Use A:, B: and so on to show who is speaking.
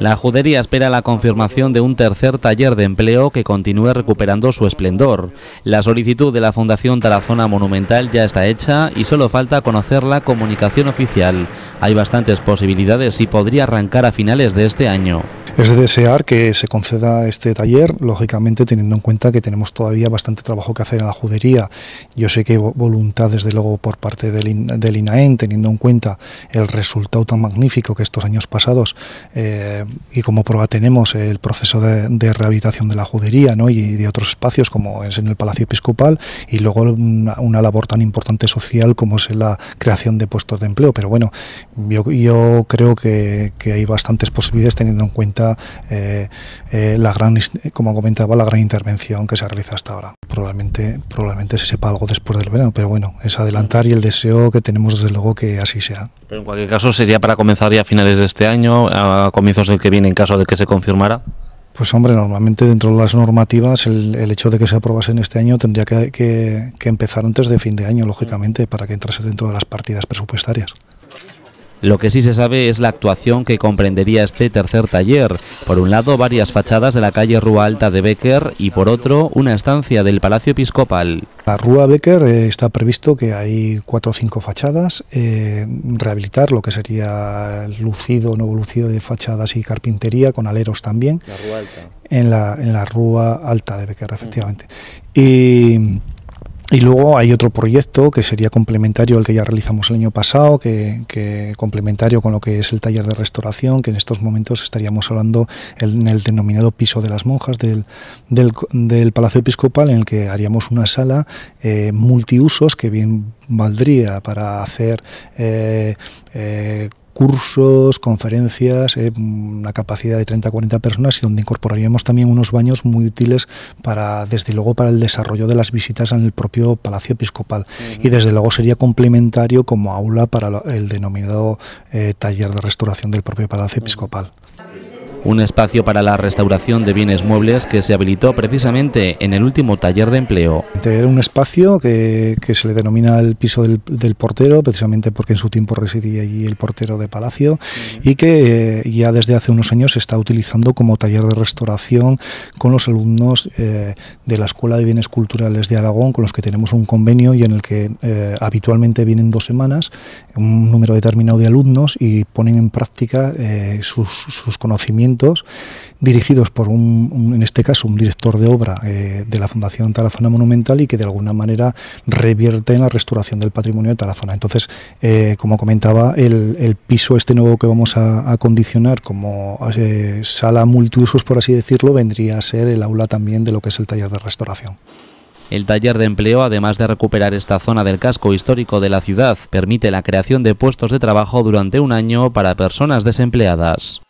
A: La judería espera la confirmación de un tercer taller de empleo que continúe recuperando su esplendor. La solicitud de la Fundación Tarazona Monumental ya está hecha y solo falta conocer la comunicación oficial. Hay bastantes posibilidades y podría arrancar a finales de este año.
B: Es de desear que se conceda este taller, lógicamente teniendo en cuenta que tenemos todavía bastante trabajo que hacer en la judería. Yo sé que hay voluntad, desde luego, por parte del, del INAEN, teniendo en cuenta el resultado tan magnífico que estos años pasados, eh, y como prueba tenemos el proceso de, rehabilitación de la judería ¿no? y de otros espacios, como es en el Palacio Episcopal, y luego una, labor tan importante social como es la creación de puestos de empleo. Pero bueno, yo, creo que hay bastantes posibilidades teniendo en cuenta eh, eh, la gran, como comentaba, la gran intervención que se realiza hasta ahora. Probablemente, probablemente se sepa algo después del verano, pero bueno, es adelantar y el deseo que tenemos desde luego que así sea.
A: Pero en cualquier caso, ¿sería para comenzar ya a finales de este año, a comienzos del que viene en caso de que se confirmara?
B: Pues hombre, normalmente dentro de las normativas el, hecho de que se aprobase en este año tendría que, que empezar antes de fin de año, lógicamente, para que entrase dentro de las partidas presupuestarias.
A: Lo que sí se sabe es la actuación que comprendería este tercer taller. Por un lado, varias fachadas de la calle Rúa Alta de Becker y por otro, una estancia del Palacio Episcopal.
B: La Rúa Becker eh, está previsto que hay cuatro o cinco fachadas, eh, rehabilitar lo que sería lucido, nuevo lucido de fachadas y carpintería, con aleros también. La Alta. En la, en la Rúa Alta de Becker, efectivamente. Mm. Y y luego hay otro proyecto que sería complementario al que ya realizamos el año pasado, que, complementario con lo que es el taller de restauración, que en estos momentos estaríamos hablando en el denominado piso de las monjas del, Palacio Episcopal, en el que haríamos una sala eh, multiusos que bien valdría para hacer... Eh, eh, cursos, conferencias, eh, una capacidad de 30 40 personas y donde incorporaríamos también unos baños muy útiles para, desde luego, para el desarrollo de las visitas en el propio Palacio Episcopal. Y desde luego sería complementario como aula para el denominado eh, taller de restauración del propio Palacio Episcopal
A: un espacio para la restauración de bienes muebles que se habilitó precisamente en el último taller de empleo.
B: Este era un espacio que, que se le denomina el piso del, del, portero, precisamente porque en su tiempo residía allí el portero de Palacio, y que eh, ya desde hace unos años se está utilizando como taller de restauración con los alumnos eh, de la Escuela de Bienes Culturales de Aragón, con los que tenemos un convenio y en el que eh, habitualmente vienen dos semanas un número determinado de alumnos y ponen en práctica sus, sus conocimientos dirigidos por un, en este caso, un director de obra eh, de la Fundación Tarazona Monumental y que de alguna manera revierte en la restauración del patrimonio de Tarazona. Entonces, eh, como comentaba, el, piso este nuevo que vamos a, condicionar como eh, sala multiusos, por así decirlo, vendría a ser el aula también de lo que es el taller de restauración.
A: El taller de empleo, además de recuperar esta zona del casco histórico de la ciudad, permite la creación de puestos de trabajo durante un año para personas desempleadas.